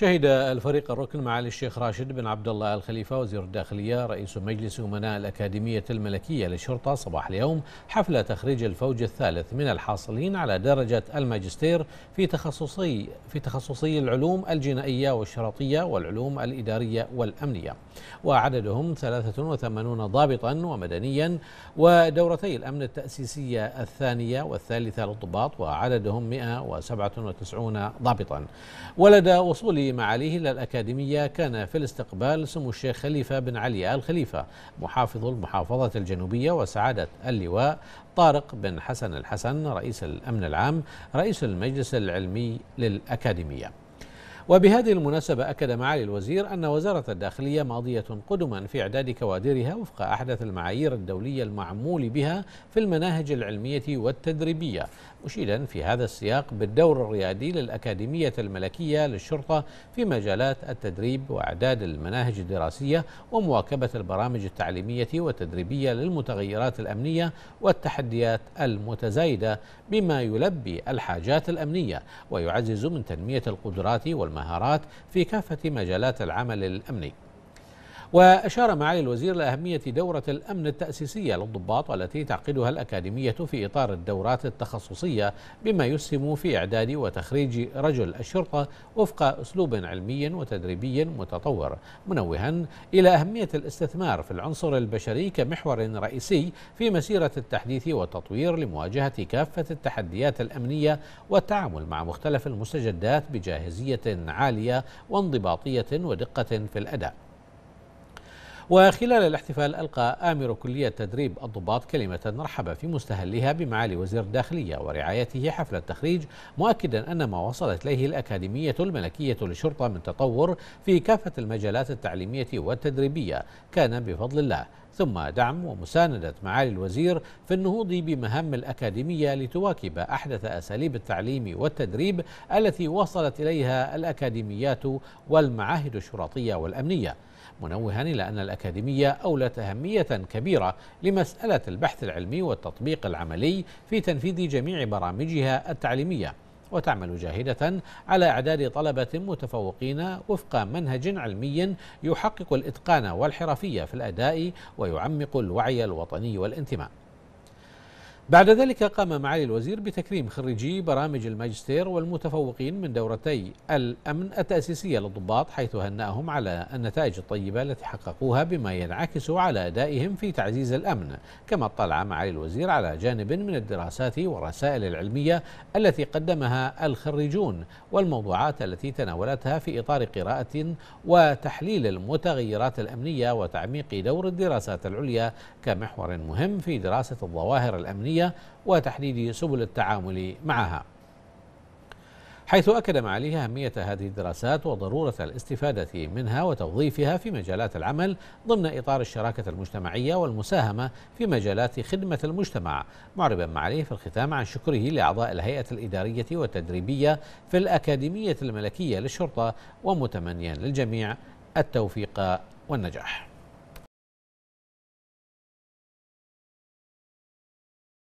شهد الفريق الركن معالي الشيخ راشد بن عبد الله الخليفة وزير الداخلية رئيس مجلس أمناء الأكاديمية الملكية للشرطة صباح اليوم حفل تخريج الفوج الثالث من الحاصلين على درجة الماجستير في تخصصي في تخصصي العلوم الجنائية والشرطية والعلوم الإدارية والأمنية وعددهم 83 ضابطا ومدنيا ودورتي الأمن التأسيسية الثانية والثالثة للضباط وعددهم 197 ضابطا ولدى وصول بمعاليه للأكاديمية كان في الاستقبال سمو الشيخ خليفة بن علي آل خليفة محافظ المحافظة الجنوبية وسعادة اللواء طارق بن حسن الحسن رئيس الأمن العام رئيس المجلس العلمي للأكاديمية وبهذه المناسبة أكد معالي الوزير أن وزارة الداخلية ماضية قدما في إعداد كوادرها وفق أحدث المعايير الدولية المعمول بها في المناهج العلمية والتدريبية مشيدا في هذا السياق بالدور الريادي للأكاديمية الملكية للشرطة في مجالات التدريب وإعداد المناهج الدراسية ومواكبة البرامج التعليمية والتدريبية للمتغيرات الأمنية والتحديات المتزايدة بما يلبي الحاجات الأمنية ويعزز من تنمية القدرات والمشروعات المهارات في كافة مجالات العمل الأمني وأشار معالي الوزير لأهمية دورة الأمن التأسيسية للضباط والتي تعقدها الأكاديمية في إطار الدورات التخصصية بما يسهم في إعداد وتخريج رجل الشرطة وفق أسلوب علمي وتدريبي متطور منوها إلى أهمية الاستثمار في العنصر البشري كمحور رئيسي في مسيرة التحديث والتطوير لمواجهة كافة التحديات الأمنية والتعامل مع مختلف المستجدات بجاهزية عالية وانضباطية ودقة في الأداء وخلال الاحتفال ألقى آمر كلية تدريب الضباط كلمة رحب في مستهلها بمعالي وزير الداخلية ورعايته حفل التخريج مؤكدا أن ما وصلت إليه الأكاديمية الملكية للشرطة من تطور في كافة المجالات التعليمية والتدريبية كان بفضل الله ثم دعم ومساندة معالي الوزير في النهوض بمهام الأكاديمية لتواكب أحدث أساليب التعليم والتدريب التي وصلت إليها الأكاديميات والمعاهد الشرطية والأمنية منوها إلى أن الأكاديمية أولت أهمية كبيرة لمسألة البحث العلمي والتطبيق العملي في تنفيذ جميع برامجها التعليمية وتعمل جاهدة على إعداد طلبة متفوقين وفق منهج علمي يحقق الإتقان والحرفية في الأداء ويعمق الوعي الوطني والانتماء بعد ذلك قام معالي الوزير بتكريم خريجي برامج الماجستير والمتفوقين من دورتي الأمن التأسيسية للضباط حيث هنأهم على النتائج الطيبة التي حققوها بما ينعكس على أدائهم في تعزيز الأمن كما اطلع معالي الوزير على جانب من الدراسات والرسائل العلمية التي قدمها الخريجون والموضوعات التي تناولتها في إطار قراءة وتحليل المتغيرات الأمنية وتعميق دور الدراسات العليا كمحور مهم في دراسة الظواهر الأمنية القضية وتحديد سبل التعامل معها حيث أكد معاليه أهمية هذه الدراسات وضرورة الاستفادة منها وتوظيفها في مجالات العمل ضمن إطار الشراكة المجتمعية والمساهمة في مجالات خدمة المجتمع معربا معاليه في الختام عن شكره لأعضاء الهيئة الإدارية والتدريبية في الأكاديمية الملكية للشرطة ومتمنيا للجميع التوفيق والنجاح